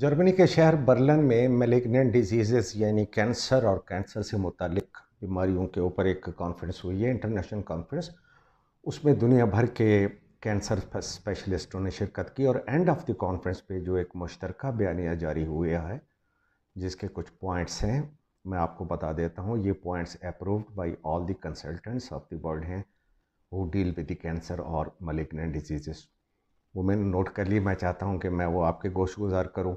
Germany के शहर Berlin में मेलेग्नेंट डिजीजेस यानी कैंसर और कैंसर से मुतलिक बीमारियों के ऊपर एक कॉन्फ्रेंस हुई है इंटरनेशनल कॉन्फ्रेंस उसमें दुनिया भर के कैंसर स्पेशलिस्टों ने शिरकत की और एंड ऑफ द कॉन्फ्रेंस पे जो एक मुश्तरक बयानिया जारी हुआ है जिसके कुछ पॉइंट्स हैं मैं आपको बता देता हूँ ये points approved by all the consultants of the world हैं who deal with the cancer और मलिग्नेंट डिजीज़ वो मैंने नोट कर ली मैं चाहता हूँ कि मैं वो आपके गोश गुजार करूँ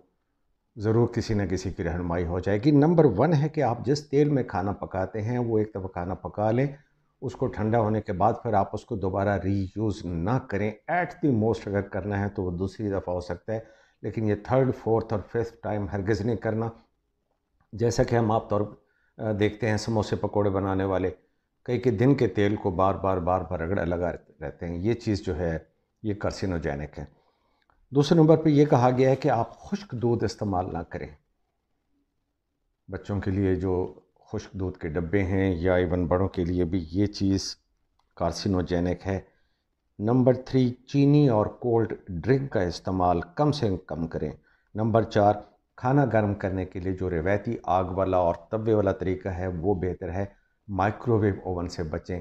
ज़रूर किसी न किसी की रहनमाई हो जाएगी नंबर वन है कि आप जिस तेल में खाना पकाते हैं वो एक दफ़ा खाना पका लें उसको ठंडा होने के बाद फिर आप उसको दोबारा रीयूज़ ना करें एट दी मोस्ट अगर करना है तो वो दूसरी दफ़ा हो सकता है लेकिन ये थर्ड फोर्थ और फिफ्थ टाइम हरगज़ नहीं करना जैसा कि हम आप तौर देखते हैं समोसे पकोड़े बनाने वाले कई के दिन के तेल को बार बार बार बार रगड़ा लगा रहते हैं ये चीज़ जो है ये कार्सिनोजेनिक है दूसरे नंबर पे ये कहा गया है कि आप खुश्क दूध इस्तेमाल ना करें बच्चों के लिए जो खुश्क दूध के डब्बे हैं या इवन बड़ों के लिए भी ये चीज़ कार्सिनोजेनिक है नंबर थ्री चीनी और कोल्ड ड्रिंक का इस्तेमाल कम से कम करें नंबर चार खाना गर्म करने के लिए जो रिवायती आग वाला और तवे वाला तरीका है वो बेहतर है माइक्रोवेव ओवन से बचें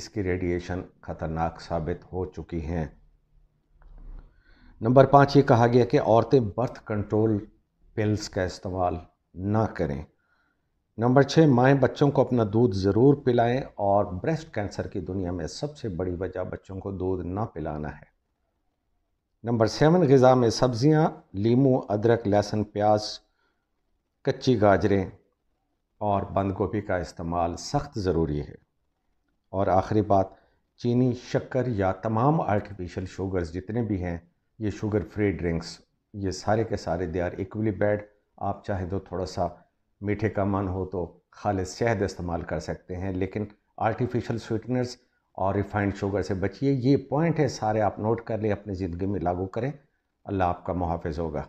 इसकी रेडिएशन ख़तरनाक साबित हो चुकी हैं नंबर पाँच ये कहा गया कि औरतें बर्थ कंट्रोल पिल्स का इस्तेमाल ना करें नंबर छः माएँ बच्चों को अपना दूध ज़रूर पिलाएं और ब्रेस्ट कैंसर की दुनिया में सबसे बड़ी वजह बच्चों को दूध ना पिलाना है नंबर सेवन गज़ा में सब्ज़ियाँ लीमू अदरक लहसुन प्याज कच्ची गाजरें और बंद गोभी का इस्तेमाल सख्त ज़रूरी है और आखिरी बात चीनी शक्कर या तमाम आर्टिफिशियल शुगर्स जितने भी हैं ये शुगर फ्री ड्रिंक्स ये सारे के सारे दे आर इक्वली बैड आप चाहे तो थोड़ा सा मीठे का मन हो तो खाल शहद इस्तेमाल कर सकते हैं लेकिन आर्टिफिशियल स्वीटनर्स और रिफाइंड शुगर से बचिए ये पॉइंट है सारे आप नोट कर लें अपनी ज़िंदगी में लागू करें अल्लाह आपका मुहाफ़ होगा